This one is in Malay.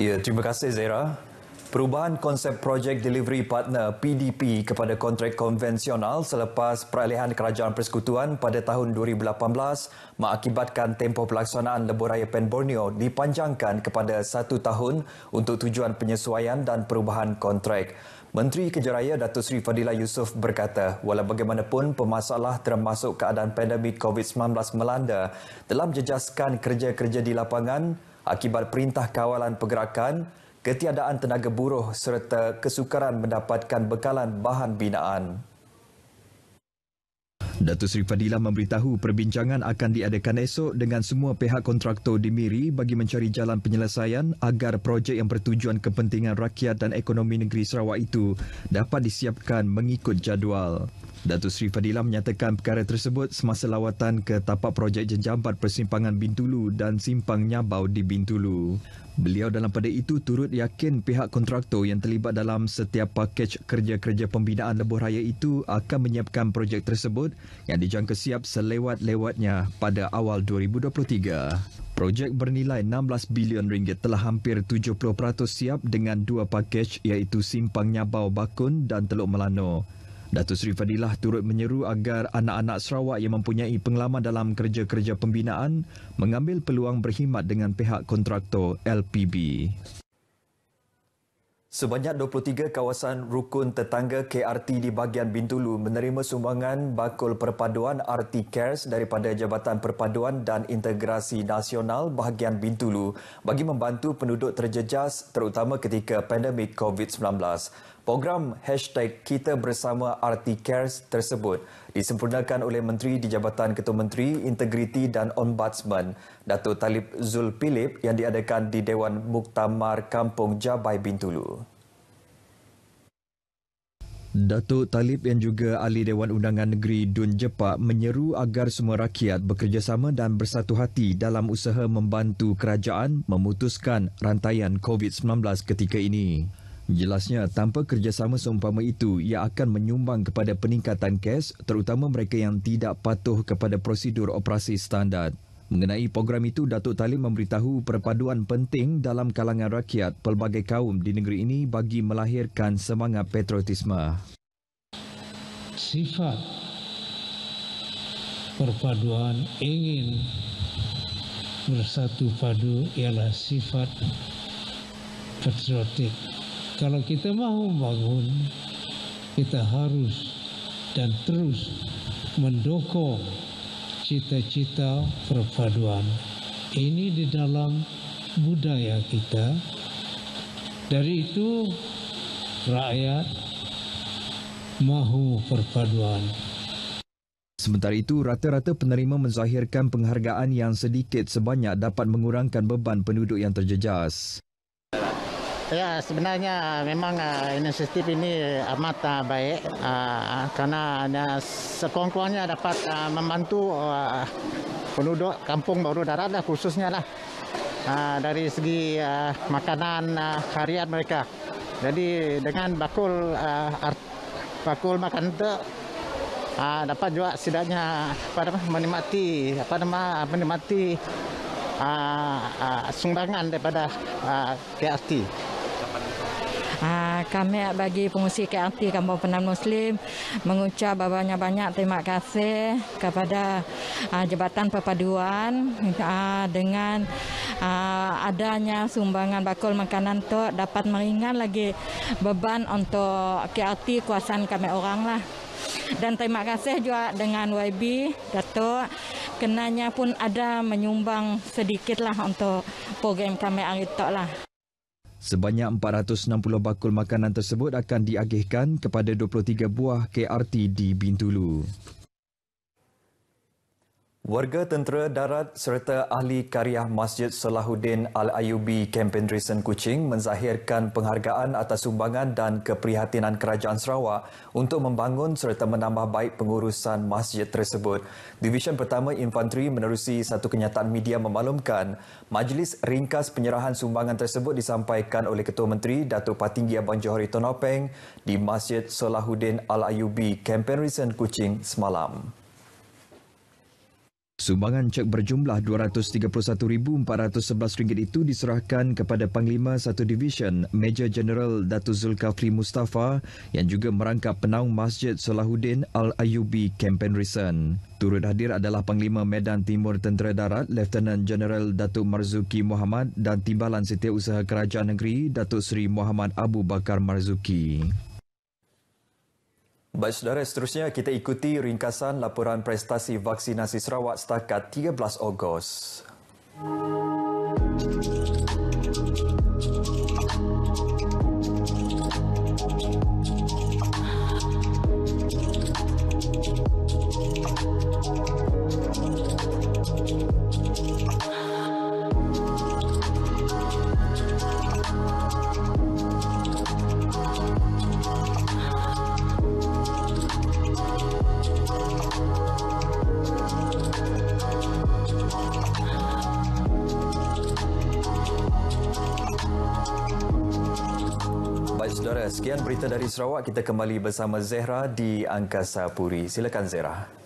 Ya, terima kasih Zera. Perubahan konsep projek delivery partner PDP kepada kontrak konvensional selepas peralihan kerajaan persekutuan pada tahun 2018 mengakibatkan tempoh pelaksanaan lebuh raya Pen Borneo dipanjangkan kepada satu tahun untuk tujuan penyesuaian dan perubahan kontrak. Menteri Kejaraya Datuk Seri Fadila Yusof berkata, walau bagaimanapun pemasalah termasuk keadaan pandemik COVID-19 melanda telah menjejaskan kerja-kerja di lapangan akibat perintah kawalan pergerakan, ketiadaan tenaga buruh serta kesukaran mendapatkan bekalan bahan binaan. Datuk Seri Fadilah memberitahu perbincangan akan diadakan esok dengan semua pihak kontraktor di Miri bagi mencari jalan penyelesaian agar projek yang bertujuan kepentingan rakyat dan ekonomi negeri Sarawak itu dapat disiapkan mengikut jadual. Datuk Seri Fadilah menyatakan perkara tersebut semasa lawatan ke tapak projek jenjambat persimpangan Bintulu dan Simpang Nyabau di Bintulu. Beliau dalam pada itu turut yakin pihak kontraktor yang terlibat dalam setiap pakej kerja-kerja pembinaan lebuh raya itu akan menyiapkan projek tersebut yang dijangka siap selewat-lewatnya pada awal 2023. Projek bernilai 16 bilion ringgit telah hampir 70% siap dengan dua pakej iaitu Simpang Nyabau Bakun dan Teluk Melano. Datuk Seri Fadilah turut menyeru agar anak-anak Sarawak yang mempunyai pengalaman dalam kerja-kerja pembinaan mengambil peluang berkhidmat dengan pihak kontraktor LPB. Sebanyak 23 kawasan rukun tetangga KRT di bahagian Bintulu menerima sumbangan bakul perpaduan RT Cares daripada Jabatan Perpaduan dan Integrasi Nasional bahagian Bintulu bagi membantu penduduk terjejas terutama ketika pandemik COVID-19. Program hashtag kita bersama RT Cares tersebut disempurnakan oleh Menteri di Jabatan Ketua Menteri Integriti dan Ombudsman Datuk Talib Zul Philip yang diadakan di Dewan Muktamar Kampung Jabai Bintulu. Datuk Talib yang juga ahli Dewan Undangan Negeri Dun Jepak menyeru agar semua rakyat bekerjasama dan bersatu hati dalam usaha membantu kerajaan memutuskan rantaian COVID-19 ketika ini. Jelasnya, tanpa kerjasama seumpama itu, ia akan menyumbang kepada peningkatan kes terutama mereka yang tidak patuh kepada prosedur operasi standar. Mengenai program itu, Datuk Talib memberitahu perpaduan penting dalam kalangan rakyat pelbagai kaum di negeri ini bagi melahirkan semangat patriotisme. Sifat perpaduan ingin bersatu padu ialah sifat patriotik. Kalau kita mahu bangun, kita harus dan terus mendukung cita-cita perpaduan ini di dalam budaya kita dari itu rakyat mahu perpaduan Sementara itu, rata-rata penerima menzahirkan penghargaan yang sedikit sebanyak dapat mengurangkan beban penduduk yang terjejas. Ya sebenarnya ah, memang uh, inisiatif ini amat uh, baik uh, karena uh, sekurang-kurangnya dapat uh, membantu uh, penduduk kampung baru darat lah, khususnya lah uh, dari segi uh, makanan uh, harian mereka. Jadi dengan bakul uh, art, bakul makan itu uh, dapat juga setidaknya apa nama menikmati apa nama menikmati uh, uh, sumbangan daripada uh, KRT. Ah, kami bagi pengungsi KRT Kampung Penan Muslim mengucap banyak-banyak terima kasih kepada uh, Jabatan Perpaduan uh, dengan uh, adanya sumbangan bakul makanan tu dapat meringan lagi beban untuk KRT kuasaan kami orang lah. Dan terima kasih juga dengan YB, Datuk. Kenanya pun ada menyumbang sedikit lah untuk program kami hari itu lah. Sebanyak 460 bakul makanan tersebut akan diagihkan kepada 23 buah KRT di Bintulu. Warga tentera darat serta ahli kariah Masjid Salahuddin Al-Ayubi Kempen Risen Kuching menzahirkan penghargaan atas sumbangan dan keprihatinan Kerajaan Sarawak untuk membangun serta menambah baik pengurusan masjid tersebut. Divisyen Pertama Infanteri menerusi satu kenyataan media memaklumkan majlis ringkas penyerahan sumbangan tersebut disampaikan oleh Ketua Menteri Datuk Patinggi Abang Johari Tonopeng di Masjid Salahuddin Al-Ayubi Kempen Risen Kuching semalam. Sumbangan cek berjumlah RM231,411 itu diserahkan kepada Panglima Satu Division Major General Datuk Zulkafli Mustafa yang juga merangkap penaung Masjid Salahuddin Al-Ayubi Kempen Risen. Turut hadir adalah Panglima Medan Timur Tentera Darat, Lieutenant General Datuk Marzuki Muhammad dan Timbalan Setiausaha Kerajaan Negeri Datuk Seri Muhammad Abu Bakar Marzuki. Baik saudara, seterusnya kita ikuti ringkasan laporan prestasi vaksinasi Sarawak setakat 13 Ogos. Musik saudara, sekian berita dari Sarawak. Kita kembali bersama Zehra di Angkasa Puri. Silakan Zehra.